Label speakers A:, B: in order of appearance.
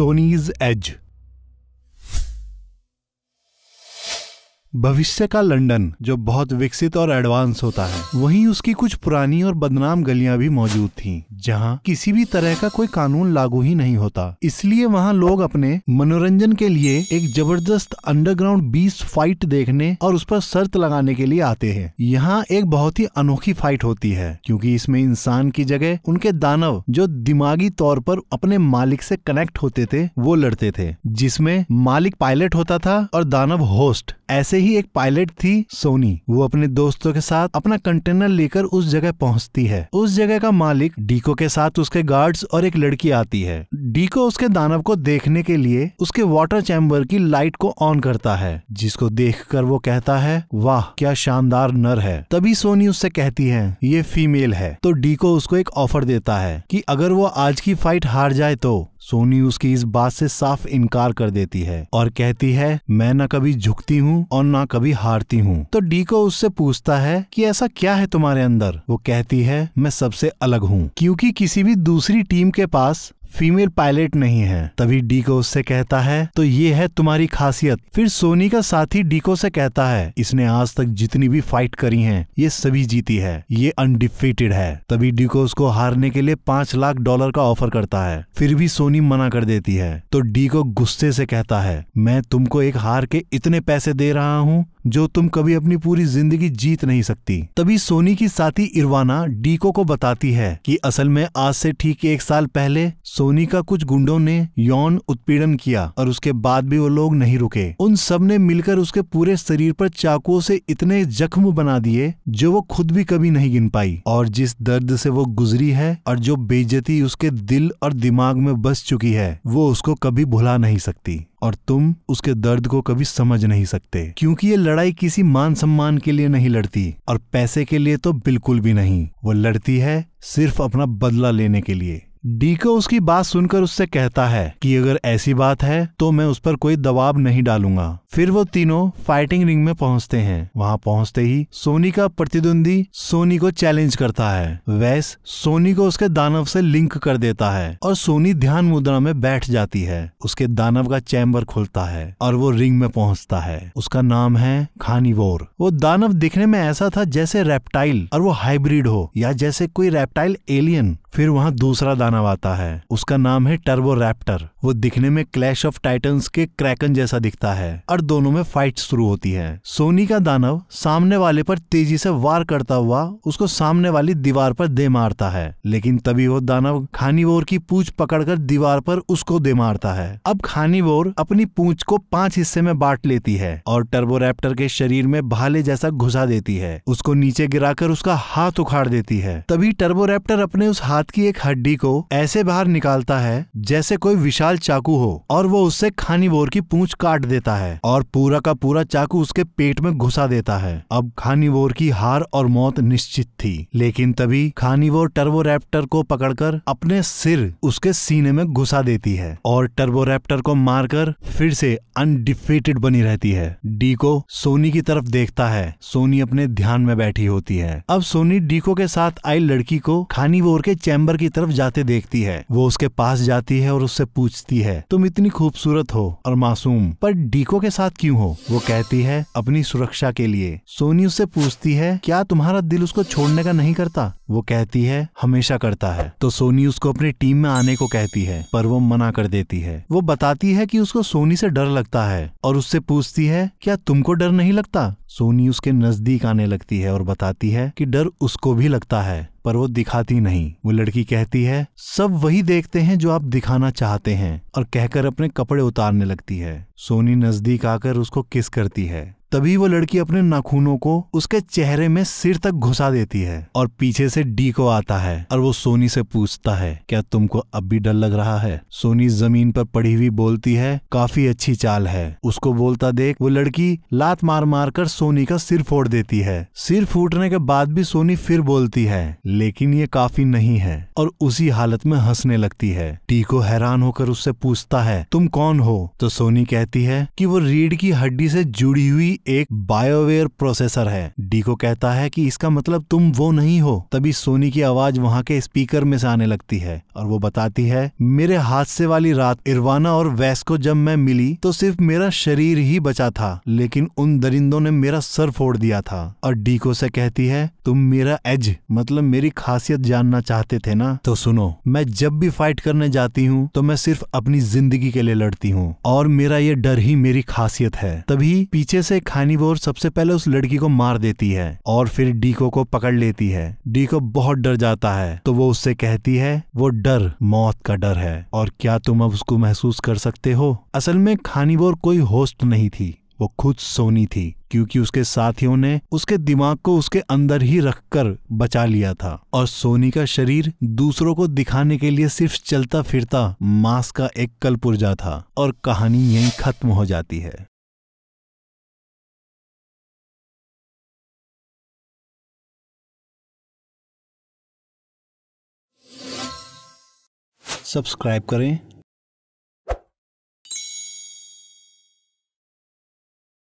A: Sony's edge. भविष्य का London जो बहुत विकसित और एडवांस होता है वहीं उसकी कुछ पुरानी और बदनाम गलियां भी मौजूद थीं, जहां किसी भी तरह का कोई कानून लागू ही नहीं होता इसलिए वहां लोग अपने मनोरंजन के लिए एक जबरदस्त अंडरग्राउंड बीस फाइट देखने और उस पर शर्त लगाने के लिए आते हैं यहाँ एक बहुत ही अनोखी फाइट होती है क्योंकि इसमें इंसान की जगह उनके दानव जो दिमागी तौर पर अपने मालिक से कनेक्ट होते थे वो लड़ते थे जिसमें मालिक पायलट होता था और दानव होस्ट ऐसे ही एक पायलट थी सोनी वो अपने दोस्तों के साथ अपना कंटेनर लेकर उस जगह पहुंचती है उस जगह का मालिक डीको के साथ उसके गार्ड्स और एक लड़की आती है डीको उसके दानव को देखने के लिए उसके वाटर चैम्बर की लाइट को ऑन करता है जिसको देख वो कहता है वाह क्या शानदार नर है तभी सोनी उससे कहती है ये फीमेल है तो डीको उसको एक ऑफर देता है कि अगर वो आज की फाइट हार जाए तो सोनी उसकी इस बात से साफ इनकार कर देती है और कहती है मैं न कभी झुकती हूँ और न कभी हारती हूँ तो डीको उससे पूछता है कि ऐसा क्या है तुम्हारे अंदर वो कहती है मैं सबसे अलग हूँ क्योंकि किसी भी दूसरी टीम के पास फीमेल पायलट नहीं है तभी डीको उससे कहता है तो ये है तुम्हारी खासियत फिर सोनी का साथी डीको से कहता है इसने आज तक जितनी भी फाइट करी हैं ये सभी जीती है ये अनडिफीटेड है तभी डीको उसको हारने के लिए पांच लाख डॉलर का ऑफर करता है फिर भी सोनी मना कर देती है तो डीको गुस्से से कहता है मैं तुमको एक हार के इतने पैसे दे रहा हूँ जो तुम कभी अपनी पूरी जिंदगी जीत नहीं सकती तभी सोनी की साथी इरवाना डीको को बताती है कि असल में आज से ठीक एक साल पहले सोनी का कुछ गुंडों ने यौन उत्पीड़न किया और उसके बाद भी वो लोग नहीं रुके उन सब ने मिलकर उसके पूरे शरीर पर चाकुओं से इतने जख्म बना दिए जो वो खुद भी कभी नहीं गिन पाई और जिस दर्द से वो गुजरी है और जो बेइज्जती उसके दिल और दिमाग में बस चुकी है वो उसको कभी भुला नहीं सकती और तुम उसके दर्द को कभी समझ नहीं सकते क्योंकि ये लड़ाई किसी मान सम्मान के लिए नहीं लड़ती और पैसे के लिए तो बिल्कुल भी नहीं वो लड़ती है सिर्फ अपना बदला लेने के लिए डीको उसकी बात सुनकर उससे कहता है कि अगर ऐसी बात है तो मैं उस पर कोई दबाव नहीं डालूंगा फिर वो तीनों फाइटिंग रिंग में पहुंचते हैं वहां पहुंचते ही सोनी का प्रतिद्वंदी सोनी को चैलेंज करता है वैस सोनी को उसके दानव से लिंक कर देता है और सोनी ध्यान मुद्रा में बैठ जाती है उसके दानव का चैम्बर खुलता है और वो रिंग में पहुंचता है उसका नाम है खानीवोर वो दानव दिखने में ऐसा था जैसे रेप्टाइल और वो हाइब्रिड हो या जैसे कोई रेप्टाइल एलियन फिर वहाँ दूसरा दानव आता है उसका नाम है टर्बो रैप्टर वो दिखने में क्लैश ऑफ टाइटन्स के क्रैकन जैसा दिखता है और और दोनों में फाइट शुरू होती है सोनी का दानव सामने वाले पर तेजी से वार करता हुआ उसको सामने वाली दीवार पर दे मारता है लेकिन तभी वो दानव खानीवोर की पूछ पकड़कर दीवार पर उसको दे मारता है अब खानीवोर अपनी पूछ को पांच हिस्से में बांट लेती है और टर्बोरेप्टर के शरीर में भाले जैसा घुसा देती है उसको नीचे गिराकर उसका हाथ उखाड़ देती है तभी टर्बोरेप्टर अपने उस हाथ की एक हड्डी को ऐसे बाहर निकालता है जैसे कोई विशाल चाकू हो और वो उससे खानीवोर की पूछ काट देता है और पूरा का पूरा चाकू उसके पेट में घुसा देता है अब खानीवोर की हार और मौत निश्चित थी लेकिन तभी खानीवोर टर्बोरेप्टर को पकड़कर अपने सिर उसके सीने में घुसा देती है और टर्बोरेप्टर को मारकर फिर से अनडिफिटेड बनी रहती है डीको सोनी की तरफ देखता है सोनी अपने ध्यान में बैठी होती है अब सोनी डीको के साथ आई लड़की को खानीवोर के चैम्बर की तरफ जाते देखती है वो उसके पास जाती है और उससे पूछती है तुम इतनी खूबसूरत हो और मासूम पर डीको के साथ साथ क्यों हो वो कहती है अपनी सुरक्षा के लिए सोनी उससे पूछती है क्या तुम्हारा दिल उसको छोड़ने का नहीं करता वो कहती है हमेशा करता है तो सोनी उसको अपनी टीम में आने को कहती है पर वो मना कर देती है वो बताती है कि उसको सोनी से डर लगता है और उससे पूछती है क्या तुमको डर नहीं लगता सोनी उसके नजदीक आने लगती है और बताती है कि डर उसको भी लगता है पर वो दिखाती नहीं वो लड़की कहती है सब वही देखते हैं जो आप दिखाना चाहते हैं और कहकर अपने कपड़े उतारने लगती है सोनी नजदीक आकर उसको किस करती है तभी वो लड़की अपने नाखूनों को उसके चेहरे में सिर तक घुसा देती है और पीछे से डी को आता है और वो सोनी से पूछता है क्या तुमको अब भी डर लग रहा है सोनी जमीन पर पड़ी हुई बोलती है काफी अच्छी चाल है उसको बोलता देख वो लड़की लात मार मार कर सोनी का सिर फोड़ देती है सिर फूटने के बाद भी सोनी फिर बोलती है लेकिन ये काफी नहीं है और उसी हालत में हंसने लगती है डी को हैरान होकर उससे पूछता है तुम कौन हो तो सोनी कहती है कि वो रीढ़ की हड्डी से जुड़ी हुई एक बायोवेयर प्रोसेसर है डीको कहता है कि इसका मतलब तुम वो नहीं हो तभी सोनी की आवाज वहाँ के स्पीकर में से आने लगती है और वो बताती है मेरे हादसे वाली रात इरवाना और वैस को जब मैं मिली तो सिर्फ मेरा शरीर ही बचा था लेकिन उन दरिंदों ने मेरा सर फोड़ दिया था और डीको से कहती है तुम मेरा एज मतलब मेरी खासियत जानना चाहते थे ना तो सुनो मैं जब भी फाइट करने जाती हूँ तो मैं सिर्फ अपनी जिंदगी के लिए लड़ती हूँ और मेरा ये डर ही मेरी खासियत है तभी पीछे से खानीबोर सबसे पहले उस लड़की को मार देती है और फिर डीको को पकड़ लेती है डीको बहुत डर जाता है तो वो उससे कहती है वो डर मौत का डर है और क्या तुम अब उसको महसूस कर सकते हो असल में खानीबोर कोई होस्ट नहीं थी वो खुद सोनी थी क्योंकि उसके साथियों ने उसके दिमाग को उसके अंदर ही रखकर बचा लिया था और सोनी का शरीर दूसरों को दिखाने के लिए सिर्फ चलता फिरता मांस का एक कल पुर्जा था और कहानी यहीं खत्म हो जाती है सब्सक्राइब करें